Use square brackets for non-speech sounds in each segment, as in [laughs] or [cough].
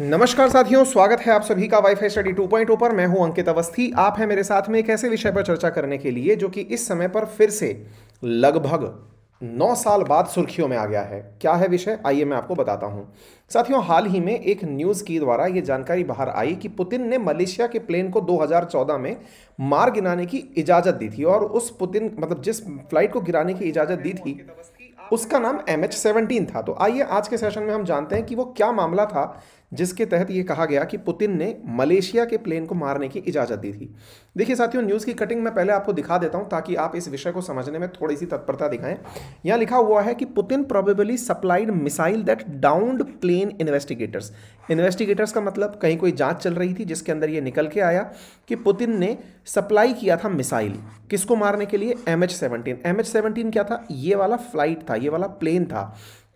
नमस्कार साथियों स्वागत है आप सभी का वाईफाई स्टडी 2.0 पर मैं हूं अंकित अवस्थी आप हैं मेरे साथ में एक ऐसे विषय पर चर्चा करने के लिए जो कि इस समय पर फिर से लगभग नौ साल बाद सुर्खियों में आ गया है क्या है विषय आइए मैं आपको बताता हूं साथियों हाल ही में एक न्यूज़ की द्वारा ये जानकारी बाहर आई कि पुतिन ने मलेशिया के प्लेन को 2014 में मार गिराने की इजाज़त दी थी और उस पुतिन मतलब जिस फ्लाइट को गिराने की इजाज़त दी थी उसका नाम एम एच था तो आइए आज के सेशन में हम जानते हैं कि वो क्या मामला था जिसके तहत ये कहा गया कि पुतिन ने मलेशिया के प्लेन को मारने की इजाज़त दी थी देखिए साथियों न्यूज़ की कटिंग मैं पहले आपको दिखा देता हूँ ताकि आप इस विषय को समझने में थोड़ी सी तत्परता दिखाएं यहाँ लिखा हुआ है कि Putin probably supplied missile that downed plane investigators investigators का मतलब कहीं कोई जांच चल रही थी जिसके अंदर ये निकल के आया कि पुतिन ने सप्लाई किया था मिसाइल किसको मारने के लिए M H seventeen M H seventeen क्या था ये वाला फ्लाइट था ये वाला प्लेन था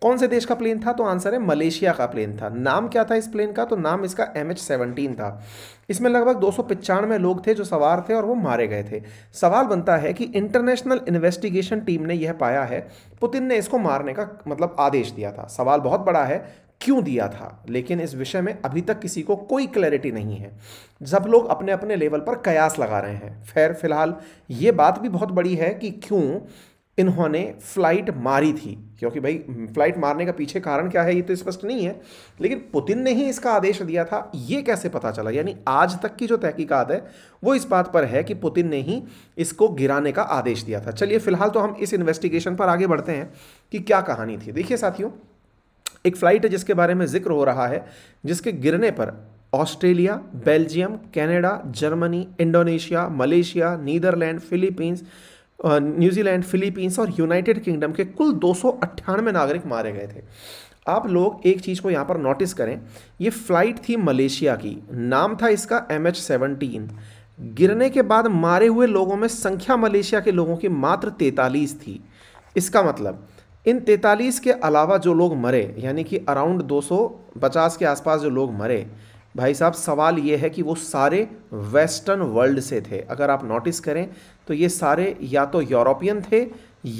कौन से देश का प्लेन था तो आंसर है मलेशिया का प्लेन था नाम क्या था इस प्लेन का तो नाम इसका एम एच सेवनटीन था इसमें लगभग दो सौ पचानवे लोग थे जो सवार थे और वो मारे गए थे सवाल बनता है कि इंटरनेशनल इन्वेस्टिगेशन टीम ने यह पाया है पुतिन ने इसको मारने का मतलब आदेश दिया था सवाल बहुत बड़ा है क्यों दिया था लेकिन इस विषय में अभी तक किसी को कोई क्लैरिटी नहीं है जब लोग अपने अपने लेवल पर कयास लगा रहे हैं खैर फिलहाल ये बात भी बहुत बड़ी है कि क्यों इन्होंने फ्लाइट मारी थी क्योंकि भाई हम्म, फ्लाइट मारने का पीछे कारण क्या है ये तो स्पष्ट नहीं है लेकिन पुतिन ने ही इसका आदेश दिया था ये कैसे पता चला यानी आज तक की जो तहकीकात है वो इस बात पर है कि पुतिन ने ही इसको गिराने का आदेश दिया था चलिए फिलहाल तो हम इस इन्वेस्टिगेशन पर आगे बढ़ते हैं कि क्या कहानी थी देखिए साथियों एक फ़्लाइट है जिसके बारे में जिक्र हो रहा है जिसके गिरने पर Australia Belgium Canada Germany Indonesia Malaysia Netherlands Philippines New Zealand Philippines और यूनाइटेड किंगडम के कुल दो नागरिक मारे गए थे आप लोग एक चीज़ को यहाँ पर नोटिस करें ये फ्लाइट थी मलेशिया की नाम था इसका एम एच सेवनटीन गिरने के बाद मारे हुए लोगों में संख्या मलेशिया के लोगों की मात्र तैतालीस थी इसका मतलब इन तैतालीस के अलावा जो लोग मरे यानी कि अराउंड 250 के आसपास जो लोग मरे भाई साहब सवाल ये है कि वो सारे वेस्टर्न वर्ल्ड से थे अगर आप नोटिस करें तो ये सारे या तो यूरोपियन थे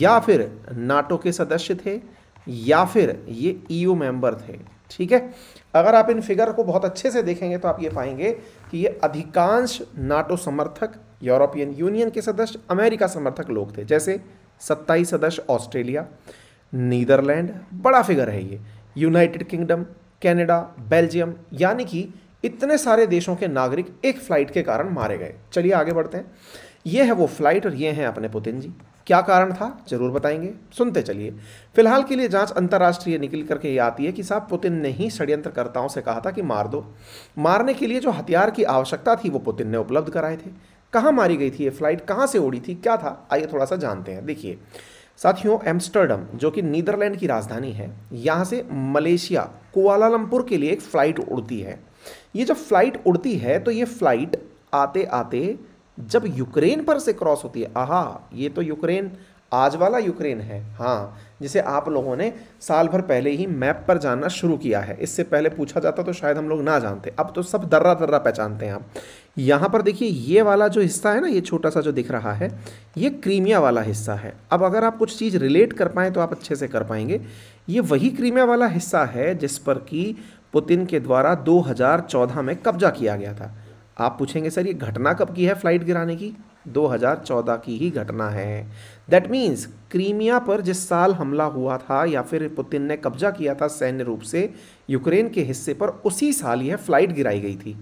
या फिर नाटो के सदस्य थे या फिर ये ईयू e मेंबर थे ठीक है अगर आप इन फिगर को बहुत अच्छे से देखेंगे तो आप ये पाएंगे कि ये अधिकांश नाटो समर्थक यूरोपियन यूनियन के सदस्य अमेरिका समर्थक लोग थे जैसे सत्ताईस सदस्य ऑस्ट्रेलिया नीदरलैंड बड़ा फिगर है ये यूनाइटेड किंगडम कनाडा बेल्जियम यानी कि इतने सारे देशों के नागरिक एक फ़्लाइट के कारण मारे गए चलिए आगे बढ़ते हैं ये है वो फ्लाइट और ये हैं अपने पुतिन जी क्या कारण था जरूर बताएंगे सुनते चलिए फिलहाल के लिए जांच अंतर्राष्ट्रीय निकल करके ये आती है कि साहब पुतिन ने ही षड्यंत्रकर्ताओं से कहा था कि मार दो मारने के लिए जो हथियार की आवश्यकता थी वो पुतिन ने उपलब्ध कराए थे कहाँ मारी गई थी ये फ्लाइट कहाँ से उड़ी थी क्या था आइए थोड़ा सा जानते हैं देखिए साथियों एम्स्टर्डम जो कि नीदरलैंड की राजधानी है यहाँ से मलेशिया कुआलालंपुर के लिए एक फ़्लाइट उड़ती है ये जब फ्लाइट उड़ती है तो ये फ्लाइट आते आते जब यूक्रेन पर से क्रॉस होती है आहा ये तो यूक्रेन आज वाला यूक्रेन है हाँ जिसे आप लोगों ने साल भर पहले ही मैप पर जानना शुरू किया है इससे पहले पूछा जाता तो शायद हम लोग ना जानते अब तो सब दर्रा दर्रा पहचानते हैं आप यहाँ पर देखिए ये वाला जो हिस्सा है ना ये छोटा सा जो दिख रहा है ये क्रीमिया वाला हिस्सा है अब अगर आप कुछ चीज़ रिलेट कर पाएँ तो आप अच्छे से कर पाएंगे ये वही क्रीमिया वाला हिस्सा है जिस पर कि पुतिन के द्वारा 2014 में कब्जा किया गया था आप पूछेंगे सर ये घटना कब की है फ्लाइट गिराने की 2014 की ही घटना है दैट मीन्स क्रीमिया पर जिस साल हमला हुआ था या फिर पुतिन ने कब्जा किया था सैन्य रूप से यूक्रेन के हिस्से पर उसी साल यह फ्लाइट गिराई गई थी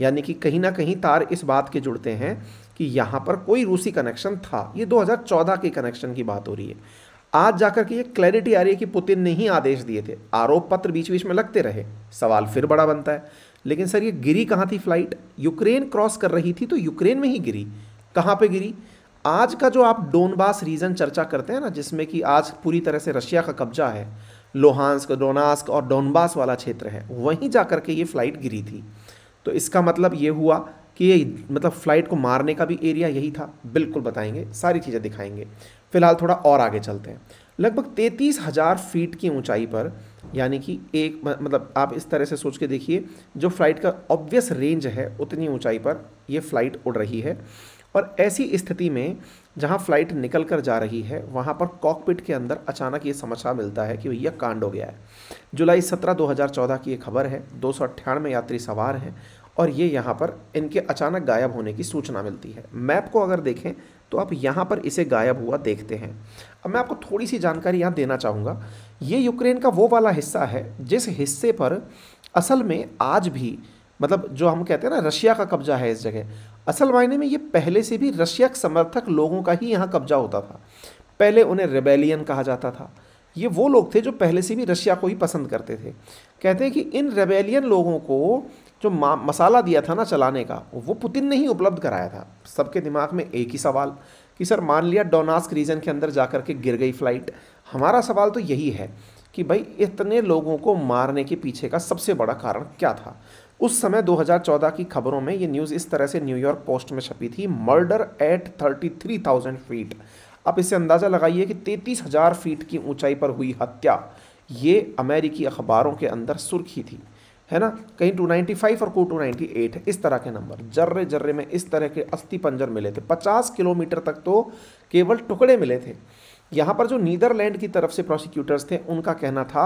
यानी कि कहीं ना कहीं तार इस बात के जुड़ते हैं कि यहाँ पर कोई रूसी कनेक्शन था ये 2014 के कनेक्शन की बात हो रही है आज जाकर के ये क्लैरिटी आ रही है कि पुतिन ने ही आदेश दिए थे आरोप पत्र बीच बीच में लगते रहे सवाल फिर बड़ा बनता है लेकिन सर ये गिरी कहाँ थी फ्लाइट यूक्रेन क्रॉस कर रही थी तो यूक्रेन में ही गिरी कहाँ पर गिरी आज का जो आप डोनबास रीजन चर्चा करते हैं ना जिसमें कि आज पूरी तरह से रशिया का कब्जा है लोहानस्क डोनास्क और डोनबास वाला क्षेत्र है वहीं जा के ये फ्लाइट गिरी थी तो इसका मतलब ये हुआ कि ये मतलब फ्लाइट को मारने का भी एरिया यही था बिल्कुल बताएंगे सारी चीज़ें दिखाएंगे फिलहाल थोड़ा और आगे चलते हैं लगभग तैंतीस हज़ार फीट की ऊंचाई पर यानी कि एक मतलब आप इस तरह से सोच के देखिए जो फ्लाइट का ऑब्वियस रेंज है उतनी ऊंचाई पर ये फ्लाइट उड़ रही है और ऐसी स्थिति में जहाँ फ्लाइट निकल कर जा रही है वहाँ पर कॉकपिट के अंदर अचानक ये समाचार मिलता है कि भैया कांड हो गया है जुलाई 17 2014 की ये खबर है दो सौ यात्री सवार हैं और ये यहाँ पर इनके अचानक गायब होने की सूचना मिलती है मैप को अगर देखें तो आप यहाँ पर इसे गायब हुआ देखते हैं अब मैं आपको थोड़ी सी जानकारी यहाँ देना चाहूँगा ये यूक्रेन का वो वाला हिस्सा है जिस हिस्से पर असल में आज भी मतलब जो हम कहते हैं ना रशिया का कब्जा है इस जगह असल मायने में ये पहले से भी रशिया समर्थक लोगों का ही यहाँ कब्जा होता था पहले उन्हें रेबेलियन कहा जाता था ये वो लोग थे जो पहले से भी रशिया को ही पसंद करते थे कहते हैं कि इन रेबेलियन लोगों को जो मसाला दिया था ना चलाने का वो पुतिन ने ही उपलब्ध कराया था सबके दिमाग में एक ही सवाल कि सर मान लिया डोनास्क रीजन के अंदर जाकर के गिर गई फ्लाइट हमारा सवाल तो यही है कि भाई इतने लोगों को मारने के पीछे का सबसे बड़ा कारण क्या था उस समय 2014 की खबरों में ये न्यूज़ इस तरह से न्यूयॉर्क पोस्ट में छपी थी मर्डर एट 33,000 फीट आप इससे अंदाज़ा लगाइए कि 33,000 फीट की ऊंचाई पर हुई हत्या ये अमेरिकी अखबारों के अंदर सुर्खी थी है ना कहीं 295 और को 298 इस तरह के नंबर जर्रे जर्रे में इस तरह के अस्थि पंजर मिले थे 50 किलोमीटर तक तो केवल टुकड़े मिले थे यहाँ पर जो नीदरलैंड की तरफ से प्रोसिक्यूटर्स थे उनका कहना था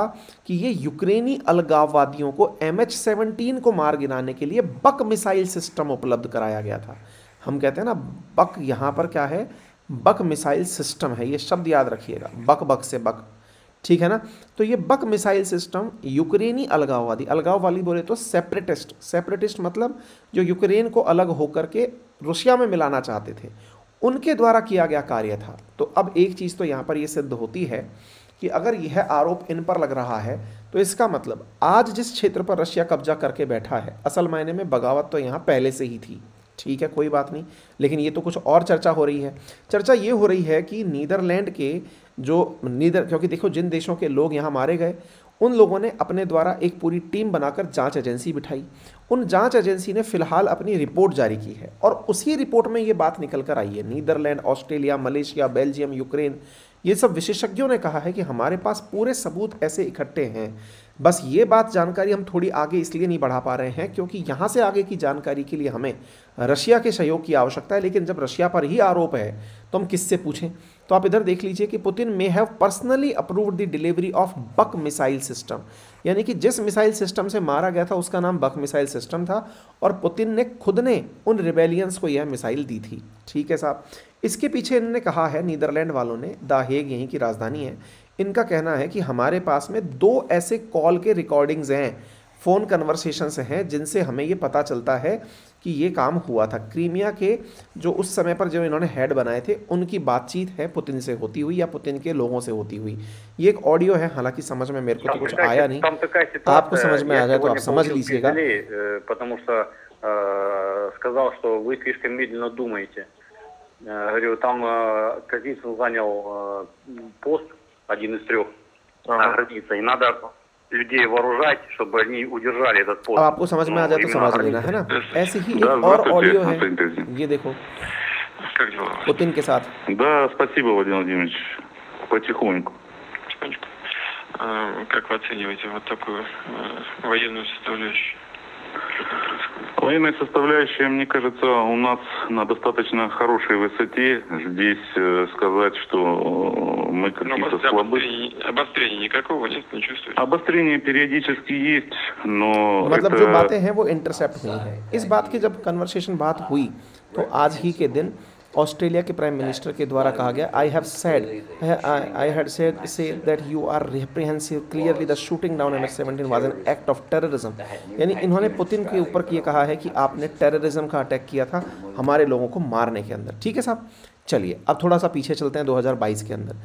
कि ये यूक्रेनी अलगाववादियों को एम एच सेवनटीन को मार गिराने के लिए बक मिसाइल सिस्टम उपलब्ध कराया गया था हम कहते हैं ना बक यहाँ पर क्या है बक मिसाइल सिस्टम है ये शब्द याद रखिएगा बक बक से बक ठीक है ना तो ये बक मिसाइल सिस्टम यूक्रेनी अलगाववादी अलगाव वाली बोले तो सेपरेटिस्ट सेपरेटिस्ट मतलब जो यूक्रेन को अलग होकर के रूसिया में मिलाना चाहते थे उनके द्वारा किया गया कार्य था तो अब एक चीज़ तो यहाँ पर यह सिद्ध होती है कि अगर यह आरोप इन पर लग रहा है तो इसका मतलब आज जिस क्षेत्र पर रशिया कब्जा करके बैठा है असल मायने में बगावत तो यहाँ पहले से ही थी ठीक है कोई बात नहीं लेकिन ये तो कुछ और चर्चा हो रही है चर्चा ये हो रही है कि नीदरलैंड के जो नीदर क्योंकि देखो जिन देशों के लोग यहाँ मारे गए उन लोगों ने अपने द्वारा एक पूरी टीम बनाकर जांच एजेंसी बिठाई उन जांच एजेंसी ने फिलहाल अपनी रिपोर्ट जारी की है और उसी रिपोर्ट में ये बात निकल कर आई है Netherland Australia Malaysia Belgium Ukraine ये सब विशेषज्ञों ने कहा है कि हमारे पास पूरे सबूत ऐसे इकट्ठे हैं बस ये बात जानकारी हम थोड़ी आगे इसलिए नहीं बढ़ा पा रहे हैं क्योंकि यहाँ से आगे की जानकारी के लिए हमें रशिया के सहयोग की आवश्यकता है लेकिन जब रशिया पर ही आरोप है तो हम किससे पूछें तो आप इधर देख लीजिए कि Putin may have personally approved the delivery of Buk missile system यानी कि जिस मिसाइल सिस्टम से मारा गया था उसका नाम बक मिसाइल सिस्टम था और पुतिन ने खुद ने उन रिबेलियंस को यह मिसाइल दी थी ठीक है साहब इसके पीछे इन्होंने कहा है नीदरलैंड वालों ने द हेग यहीं की राजधानी है इनका कहना है कि हमारे पास में दो ऐसे कॉल के रिकॉर्डिंग्स हैं फ़ोन कन्वर्सेशंस हैं जिनसे हमें ये पता चलता है कि ये काम हुआ था क्रीमिया के जो उस समय पर जब इन्होंने हेड बनाए थे उनकी बातचीत है पुतिन से होती हुई या पुतिन के लोगों से होती हुई ये एक ऑडियो है हालांकि समझ में मेरे को तो कुछ आया नहीं आपको समझ में आ जाए तो आप समझ लीजिएगा один из трех, на границе, и надо людей вооружать, чтобы они удержали этот пост. अब आपको समझ में आ जाए तो समझ लेना है ना да, एक और Да, спасибо, Владимир Владимирович. Потихоньку. Потихоньку. А, как вы оцениваете вот такую э, военную составляющую? Военная составляющая, мне кажется, у нас на достаточно хорошей высоте. Здесь э, сказать, что э, мы ну, какие-то слабы. Обострения, обострения никакого нет, не чувствуете? Обострения периодически есть, но मतलब это... जो बातें हैं वो इंटरसेप्ट नहीं है इस बात की जब कन्वर्सेशन बात हुई तो आज ही के दिन ऑस्ट्रेलिया के प्राइम मिनिस्टर के द्वारा कहा गया I have said I had said say that you are reprehensible clearly the shooting down N S seventeen was an act of terrorism यानी इन्होंने पुतिन के ऊपर ये कहा है कि आपने टेररिज्म का अटैक किया था हमारे लोगों को मारने के अंदर ठीक है साहब चलिए अब थोड़ा सा पीछे चलते हैं 2022 के अंदर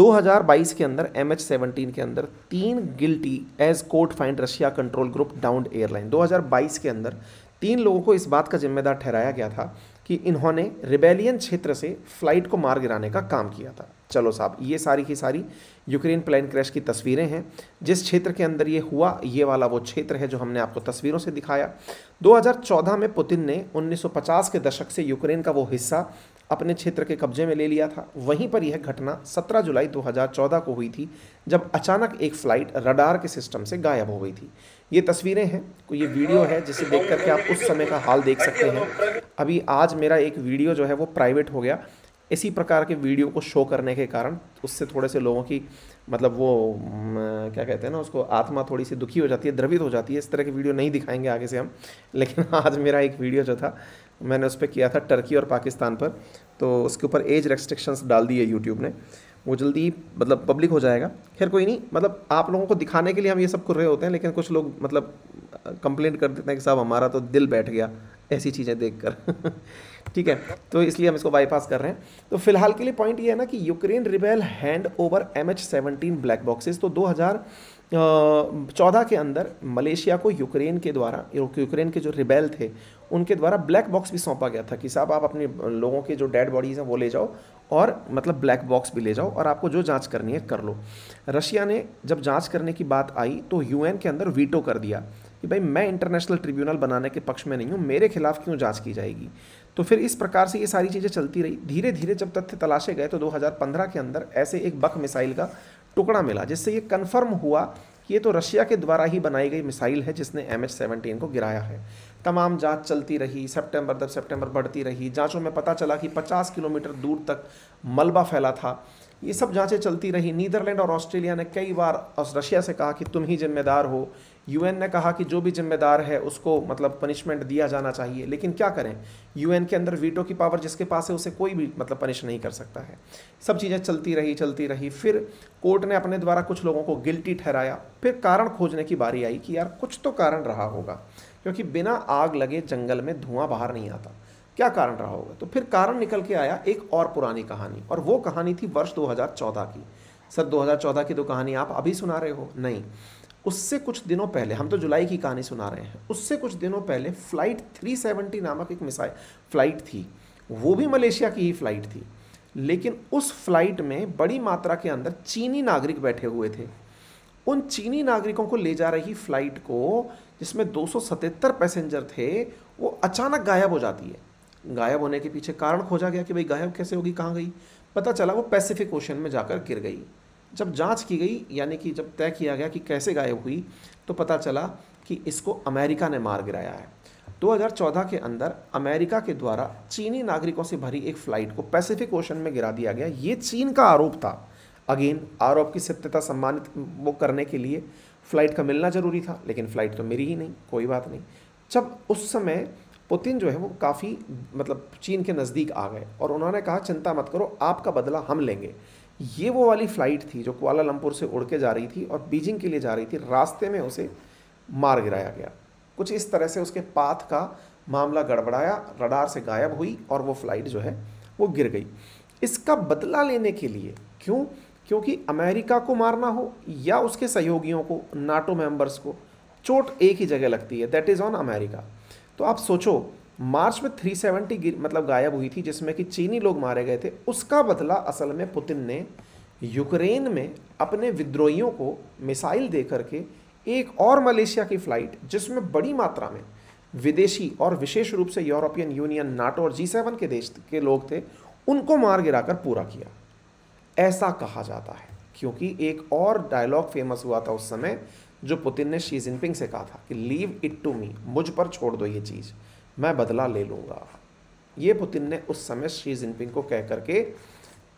2022 के अंदर एम एच सेवनटीन के अंदर तीन guilty as court find Russia control group downed airline 2022 के अंदर तीन लोगों को इस बात का जिम्मेदार ठहराया गया था कि इन्होंने रिबेलियन क्षेत्र से फ्लाइट को मार गिराने का काम किया था चलो साहब ये सारी की सारी यूक्रेन प्लेन क्रैश की तस्वीरें हैं जिस क्षेत्र के अंदर ये हुआ ये वाला वो क्षेत्र है जो हमने आपको तस्वीरों से दिखाया 2014 में पुतिन ने 1950 के दशक से यूक्रेन का वो हिस्सा अपने क्षेत्र के कब्जे में ले लिया था वहीं पर यह घटना 17 जुलाई 2014 को हुई थी जब अचानक एक फ़्लाइट रडार के सिस्टम से गायब हो गई थी ये तस्वीरें हैं ये वीडियो है जिसे देख करके आप उस समय का हाल देख सकते हैं अभी आज मेरा एक वीडियो जो है वो प्राइवेट हो गया इसी प्रकार के वीडियो को शो करने के कारण उससे थोड़े से लोगों की मतलब वो क्या कहते हैं ना उसको आत्मा थोड़ी सी दुखी हो जाती है द्रवित हो जाती है इस तरह की वीडियो नहीं दिखाएंगे आगे से हम लेकिन [laughs] आज मेरा एक वीडियो जो था मैंने उस पर किया था टर्की और पाकिस्तान पर तो उसके ऊपर एज रेस्ट्रिक्शंस डाल दिए यूट्यूब ने वो जल्दी ही मतलब पब्लिक हो जाएगा खैर कोई नहीं मतलब आप लोगों को दिखाने के लिए हम ये सब कर रहे होते हैं लेकिन कुछ लोग मतलब कंप्लेंट कर देते हैं कि साहब हमारा तो दिल बैठ गया ऐसी चीज़ें देखकर [laughs] ठीक है तो इसलिए हम इसको बाईपास कर रहे हैं तो फिलहाल के लिए पॉइंट ये है ना कि Ukraine rebel hand over M H seventeen black boxes तो 2014 के अंदर मलेशिया को यूक्रेन के द्वारा यूक्रेन के जो रिबेल थे उनके द्वारा ब्लैक बॉक्स भी सौंपा गया था कि साहब आप अपने लोगों के जो डेड बॉडीज़ हैं वो ले जाओ और मतलब ब्लैक बॉक्स भी ले जाओ और आपको जो जांच करनी है कर लो रशिया ने जब जांच करने की बात आई तो यूएन के अंदर वीटो कर दिया कि भाई मैं इंटरनेशनल ट्रिब्यूनल बनाने के पक्ष में नहीं हूँ मेरे खिलाफ क्यों जांच की जाएगी तो फिर इस प्रकार से ये सारी चीज़ें चलती रही धीरे धीरे जब तथ्य तलाशे गए तो 2015 के अंदर ऐसे एक बक मिसाइल का टुकड़ा मिला जिससे ये कन्फर्म हुआ कि ये तो रशिया के द्वारा ही बनाई गई मिसाइल है जिसने एम एच सेवनटीन को गिराया है तमाम जांच चलती रही सितंबर दर सितंबर बढ़ती रही जांचों में पता चला कि 50 किलोमीटर दूर तक मलबा फैला था ये सब जांचें चलती रही नीदरलैंड और ऑस्ट्रेलिया ने कई बार रशिया से कहा कि तुम ही जिम्मेदार हो यूएन ने कहा कि जो भी जिम्मेदार है उसको मतलब पनिशमेंट दिया जाना चाहिए लेकिन क्या करें यूएन के अंदर वीटो की पावर जिसके पास है उसे कोई भी मतलब पनिश नहीं कर सकता है सब चीज़ें चलती रही चलती रही फिर कोर्ट ने अपने द्वारा कुछ लोगों को गिल्टी ठहराया फिर कारण खोजने की बारी आई कि यार कुछ तो कारण रहा होगा क्योंकि बिना आग लगे जंगल में धुआं बाहर नहीं आता क्या कारण रहा होगा तो फिर कारण निकल के आया एक और पुरानी कहानी और वो कहानी थी वर्ष 2014 की सर 2014 की तो कहानी आप अभी सुना रहे हो नहीं उससे कुछ दिनों पहले हम तो जुलाई की कहानी सुना रहे हैं उससे कुछ दिनों पहले फ़्लाइट 370 नामक एक मिसाइल फ़्लाइट थी वो भी मलेशिया की ही फ़्लाइट थी लेकिन उस फ्लाइट में बड़ी मात्रा के अंदर चीनी नागरिक बैठे हुए थे उन चीनी नागरिकों को ले जा रही फ्लाइट को जिसमें दो पैसेंजर थे वो अचानक गायब हो जाती है गायब होने के पीछे कारण खोजा गया कि भाई गायब कैसे होगी कहाँ गई पता चला वो पैसिफिक ओशन में जाकर गिर गई जब जांच की गई यानी कि जब तय किया गया कि कैसे गायब हुई तो पता चला कि इसको अमेरिका ने मार गिराया है 2014 के अंदर अमेरिका के द्वारा चीनी नागरिकों से भरी एक फ्लाइट को पैसिफिक ओशन में गिरा दिया गया ये चीन का आरोप था अगेन आरोप की सत्यता सम्मानित वो करने के लिए फ्लाइट का मिलना जरूरी था लेकिन फ्लाइट तो मेरी ही नहीं कोई बात नहीं जब उस समय पुतिन जो है वो काफ़ी मतलब चीन के नज़दीक आ गए और उन्होंने कहा चिंता मत करो आपका बदला हम लेंगे ये वो वाली फ़्लाइट थी जो कुआलालंपुर से उड़ के जा रही थी और बीजिंग के लिए जा रही थी रास्ते में उसे मार गिराया गया कुछ इस तरह से उसके पाथ का मामला गड़बड़ाया रडार से गायब हुई और वो फ्लाइट जो है वो गिर गई इसका बदला लेने के लिए क्यों क्योंकि अमेरिका को मारना हो या उसके सहयोगियों को नाटो मेंबर्स को चोट एक ही जगह लगती है दैट इज़ ऑन अमेरिका तो आप सोचो मार्च में 370 मतलब गायब हुई थी जिसमें कि चीनी लोग मारे गए थे उसका बदला असल में पुतिन ने यूक्रेन में अपने विद्रोहियों को मिसाइल दे करके एक और मलेशिया की फ्लाइट जिसमें बड़ी मात्रा में विदेशी और विशेष रूप से यूरोपियन यूनियन नाटो और जी सेवन के देश के लोग थे उनको मार गिराकर पूरा किया ऐसा कहा जाता है क्योंकि एक और डायलॉग फेमस हुआ था उस समय जो पुतिन ने शी जिनपिंग से कहा था कि लीव इट टू मी मुझ पर छोड़ दो ये चीज़ मैं बदला ले लूँगा ये पुतिन ने उस समय शी जिनपिंग को कह करके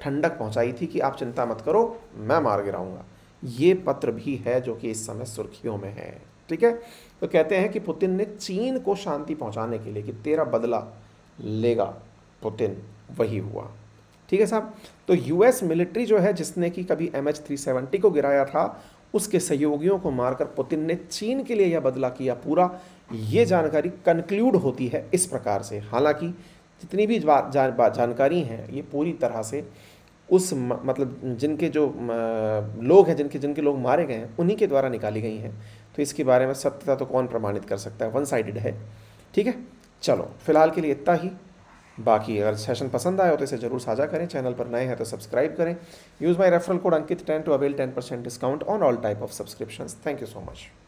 ठंडक पहुंचाई थी कि आप चिंता मत करो मैं मार गिराऊंगा ये पत्र भी है जो कि इस समय सुर्खियों में है ठीक है तो कहते हैं कि पुतिन ने चीन को शांति पहुंचाने के लिए कि तेरा बदला लेगा पुतिन वही हुआ ठीक है साहब तो यूएस मिलिट्री जो है जिसने कि कभी एम एच थ्री सेवेंटी को गिराया था उसके सहयोगियों को मारकर पुतिन ने चीन के लिए यह बदला किया पूरा ये जानकारी कंक्लूड होती है इस प्रकार से हालांकि जितनी भी जा, जा, जानकारी हैं ये पूरी तरह से उस म, मतलब जिनके जो म, लोग हैं जिनके जिनके लोग मारे गए हैं उन्हीं के द्वारा निकाली गई हैं तो इसके बारे में सत्यता तो कौन प्रमाणित कर सकता है वन साइडेड है ठीक है चलो फिलहाल के लिए इतना ही बाकी अगर सेशन पसंद आया हो तो इसे जरूर साझा करें चैनल पर नए हैं तो सब्सक्राइब करें use my referral code Ankit ten to avail ten percent discount on all type of subscription thank you so much